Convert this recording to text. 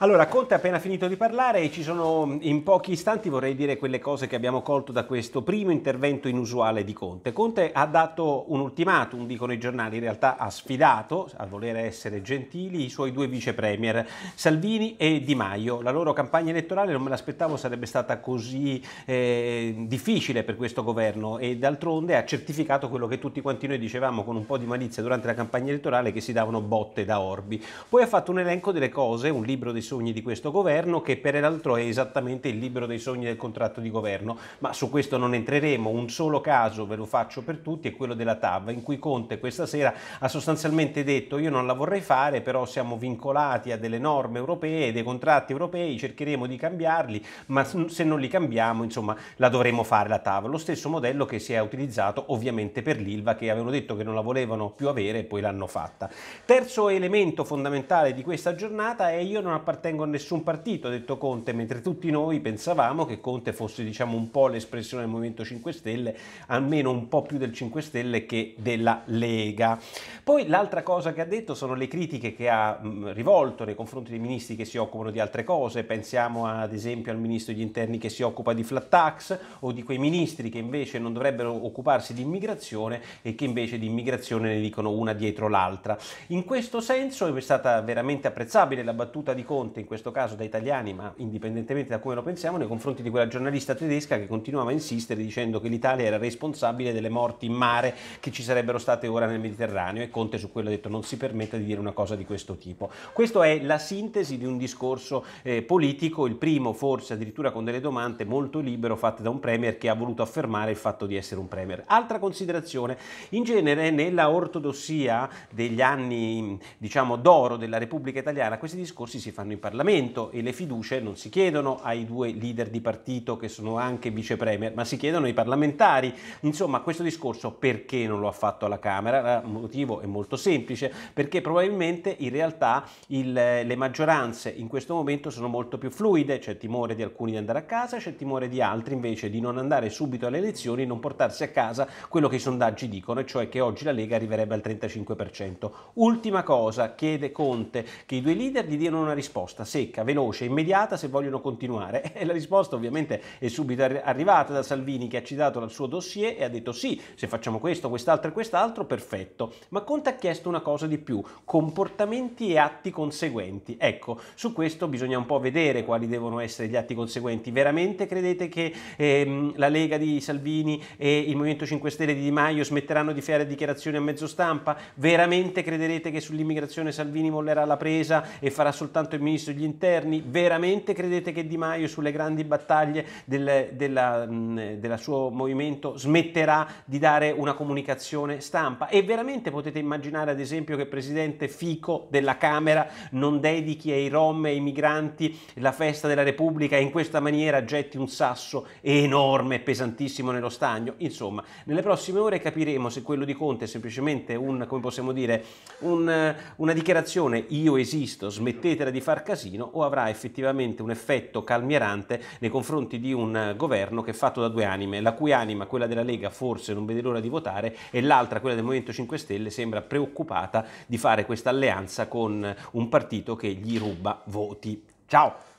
Allora, Conte ha appena finito di parlare e ci sono mm, in pochi istanti vorrei dire quelle cose che abbiamo colto da questo primo intervento inusuale di Conte. Conte ha dato un ultimatum, dicono i giornali, in realtà ha sfidato, a volere essere gentili, i suoi due vice premier, Salvini e Di Maio. La loro campagna elettorale non me l'aspettavo sarebbe stata così eh, difficile per questo governo e d'altronde ha certificato quello che tutti quanti noi dicevamo con un po' di malizia durante la campagna elettorale che si davano botte da orbi. Poi ha fatto un elenco delle cose, un libro di sogni di questo governo, che peraltro è esattamente il libro dei sogni del contratto di governo, ma su questo non entreremo. Un solo caso ve lo faccio per tutti è quello della TAV, in cui Conte questa sera ha sostanzialmente detto io non la vorrei fare, però siamo vincolati a delle norme europee, dei contratti europei, cercheremo di cambiarli, ma se non li cambiamo, insomma, la dovremo fare la TAV. Lo stesso modello che si è utilizzato ovviamente per l'ILVA, che avevano detto che non la volevano più avere e poi l'hanno fatta. Terzo elemento fondamentale di questa giornata è io non appartengo appartengo a nessun partito, ha detto Conte, mentre tutti noi pensavamo che Conte fosse diciamo, un po' l'espressione del Movimento 5 Stelle, almeno un po' più del 5 Stelle che della Lega. Poi l'altra cosa che ha detto sono le critiche che ha rivolto nei confronti dei ministri che si occupano di altre cose, pensiamo ad esempio al ministro degli interni che si occupa di flat tax o di quei ministri che invece non dovrebbero occuparsi di immigrazione e che invece di immigrazione ne dicono una dietro l'altra. In questo senso è stata veramente apprezzabile la battuta di Conte fronte, in questo caso da italiani, ma indipendentemente da come lo pensiamo, nei confronti di quella giornalista tedesca che continuava a insistere dicendo che l'Italia era responsabile delle morti in mare che ci sarebbero state ora nel Mediterraneo e Conte su quello ha detto non si permette di dire una cosa di questo tipo. Questa è la sintesi di un discorso eh, politico, il primo forse addirittura con delle domande molto libero fatte da un Premier che ha voluto affermare il fatto di essere un Premier. Altra considerazione, in genere nella ortodossia degli anni diciamo d'oro della Repubblica Italiana questi discorsi si fanno in in Parlamento e le fiducie non si chiedono ai due leader di partito che sono anche vice premier, ma si chiedono ai parlamentari. Insomma, questo discorso perché non lo ha fatto alla Camera? Il motivo è molto semplice, perché probabilmente in realtà il, le maggioranze in questo momento sono molto più fluide, c'è timore di alcuni di andare a casa, c'è timore di altri invece di non andare subito alle elezioni, e non portarsi a casa quello che i sondaggi dicono, e cioè che oggi la Lega arriverebbe al 35%. Ultima cosa, chiede Conte che i due leader gli diano una risposta risposta secca, veloce, immediata se vogliono continuare. E la risposta ovviamente è subito arrivata da Salvini che ha citato il suo dossier e ha detto sì, se facciamo questo, quest'altro e quest'altro, perfetto. Ma Conte ha chiesto una cosa di più, comportamenti e atti conseguenti. Ecco, su questo bisogna un po' vedere quali devono essere gli atti conseguenti. Veramente credete che ehm, la Lega di Salvini e il Movimento 5 Stelle di Di Maio smetteranno di fare dichiarazioni a mezzo stampa? Veramente crederete che sull'immigrazione Salvini mollerà la presa e farà soltanto il ministro? Maldini sugli interni, veramente credete che Di Maio sulle grandi battaglie del della, mm, della suo movimento smetterà di dare una comunicazione stampa? E veramente potete immaginare ad esempio che il presidente Fico della Camera non dedichi ai rom e ai migranti la festa della Repubblica e in questa maniera getti un sasso enorme e pesantissimo nello stagno? Insomma, nelle prossime ore capiremo se quello di Conte è semplicemente un, come possiamo dire, un, una dichiarazione io esisto, smettetela di far casino o avrà effettivamente un effetto calmierante nei confronti di un governo che è fatto da due anime, la cui anima, quella della Lega, forse non vede l'ora di votare e l'altra, quella del Movimento 5 Stelle, sembra preoccupata di fare questa alleanza con un partito che gli ruba voti. Ciao!